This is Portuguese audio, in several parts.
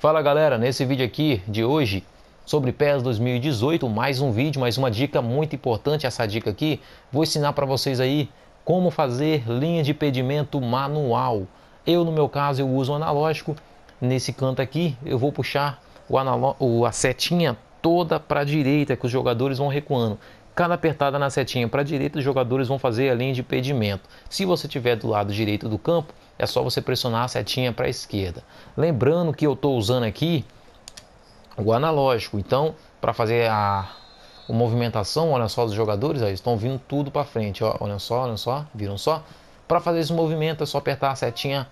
Fala galera, nesse vídeo aqui de hoje sobre PES 2018, mais um vídeo, mais uma dica muito importante essa dica aqui. Vou ensinar para vocês aí como fazer linha de pedimento manual. Eu no meu caso eu uso o analógico. Nesse canto aqui eu vou puxar o a setinha toda para a direita que os jogadores vão recuando. Cada apertada na setinha para a direita os jogadores vão fazer a linha de pedimento. Se você tiver do lado direito do campo é só você pressionar a setinha para a esquerda. Lembrando que eu estou usando aqui o analógico, então para fazer a, a, movimentação, olha só dos jogadores, ó, estão vindo tudo para frente, ó, olha só, olha só, viram só? Para fazer esse movimento é só apertar a setinha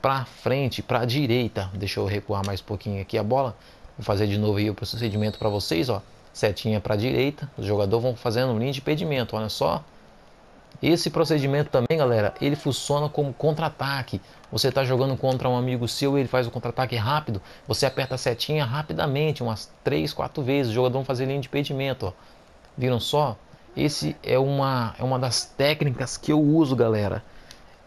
para frente, para a direita. Deixa eu recuar mais um pouquinho aqui a bola. Vou fazer de novo aí o procedimento para vocês, ó. Setinha para a direita, os jogadores vão fazendo linha de impedimento, olha só. Esse procedimento também, galera, ele funciona como contra-ataque. Você está jogando contra um amigo seu, e ele faz o contra-ataque rápido. Você aperta a setinha rapidamente, umas 3, 4 vezes. O jogador vai fazer linha de impedimento. Ó. Viram só? Esse é uma, é uma das técnicas que eu uso, galera.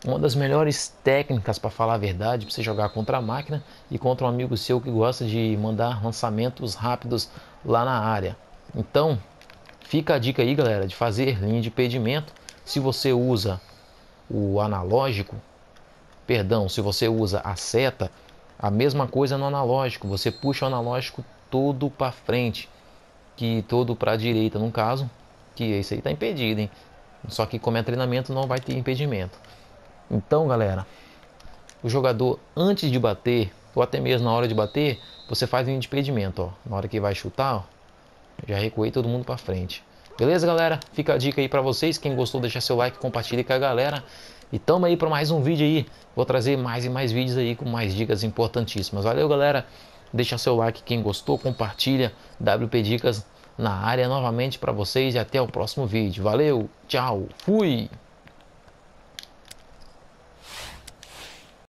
Uma das melhores técnicas, para falar a verdade, para você jogar contra a máquina e contra um amigo seu que gosta de mandar lançamentos rápidos lá na área. Então, fica a dica aí, galera, de fazer linha de impedimento se você usa o analógico, perdão, se você usa a seta, a mesma coisa no analógico, você puxa o analógico todo para frente, que todo para a direita, no caso, que isso aí está impedido, hein? Só que como é treinamento não vai ter impedimento. Então, galera, o jogador antes de bater, ou até mesmo na hora de bater, você faz um impedimento, ó. Na hora que vai chutar, ó, já recuei todo mundo para frente. Beleza, galera? Fica a dica aí pra vocês. Quem gostou, deixa seu like, compartilha com a galera. E tamo aí para mais um vídeo aí. Vou trazer mais e mais vídeos aí com mais dicas importantíssimas. Valeu, galera. Deixa seu like quem gostou, compartilha. WP Dicas na área novamente para vocês e até o próximo vídeo. Valeu, tchau, fui!